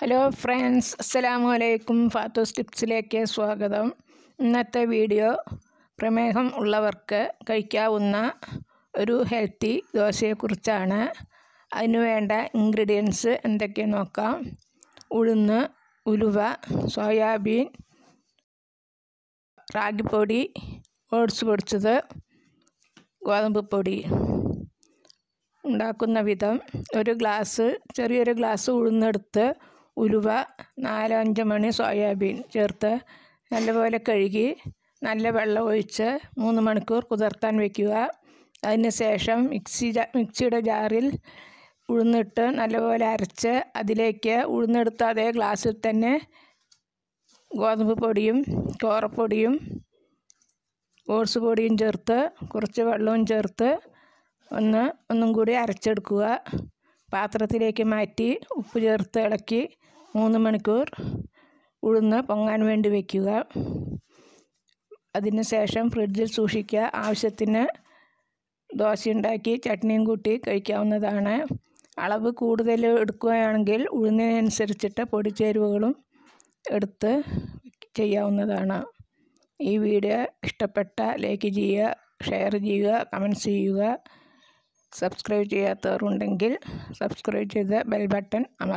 hello friends അസ്സലാമു അലൈക്കും ഫാത്തോസ് ടിപ്സിലേക്ക് സ്വാഗതം ഇന്നത്തെ വീഡിയോ പ്രമേഹം ഉള്ളവർക്ക് കഴിക്കാവുന്ന ഒരു ഹെൽത്തി ദോശയെക്കുറിച്ചാണ് അതിനു വേണ്ട ഇൻഗ്രീഡിയൻസ് എന്തൊക്കെ നോക്കാം ഉഴുന്ന് ഉലുവ സോയാബീൻ റാഗിപ്പൊടി ഓട്സ് പൊടിച്ചത് ഗോതമ്പ് പൊടി ഉണ്ടാക്കുന്ന വിധം ഒരു ഗ്ലാസ് ചെറിയൊരു ഗ്ലാസ് ഉഴുന്നെടുത്ത് ഉലുവ നാലോ അഞ്ച് മണി സോയാബീൻ ചേർത്ത് നല്ലപോലെ കഴുകി നല്ല വെള്ളം ഒഴിച്ച് മൂന്ന് മണിക്കൂർ കുതിർത്താൻ വയ്ക്കുക അതിന് ശേഷം മിക്സി മിക്സിയുടെ ജാറിൽ ഉഴുന്നിട്ട് നല്ലപോലെ അരച്ച് അതിലേക്ക് ഉഴുന്നെടുത്ത് അതേ ഗ്ലാസ്സിൽ തന്നെ ഗോതമ്പ് പൊടിയും ചോറപ്പൊടിയും ഓട്സ് പൊടിയും ചേർത്ത് കുറച്ച് വെള്ളവും ചേർത്ത് ഒന്ന് ഒന്നും കൂടി അരച്ചെടുക്കുക പാത്രത്തിലേക്ക് മാറ്റി ഉപ്പ് ചേർത്ത് ഇളക്കി മൂന്ന് മണിക്കൂർ ഉഴുന്ന് പൊങ്ങാൻ വേണ്ടി വയ്ക്കുക അതിനുശേഷം ഫ്രിഡ്ജിൽ സൂക്ഷിക്കുക ആവശ്യത്തിന് ഉണ്ടാക്കി ചട്നിയും കൂട്ടി കഴിക്കാവുന്നതാണ് അളവ് കൂടുതൽ എടുക്കുകയാണെങ്കിൽ ഉഴുന്നതിനനുസരിച്ചിട്ട് പൊടി ചേരുവകളും എടുത്ത് ചെയ്യാവുന്നതാണ് ഈ വീഡിയോ ഇഷ്ടപ്പെട്ട ലൈക്ക് ചെയ്യുക ഷെയർ ചെയ്യുക കമൻറ്റ്സ് ചെയ്യുക സബ്സ്ക്രൈബ് ചെയ്യാത്തവരുണ്ടെങ്കിൽ സബ്സ്ക്രൈബ് ചെയ്ത് ബെൽ ബട്ടൺ അമർ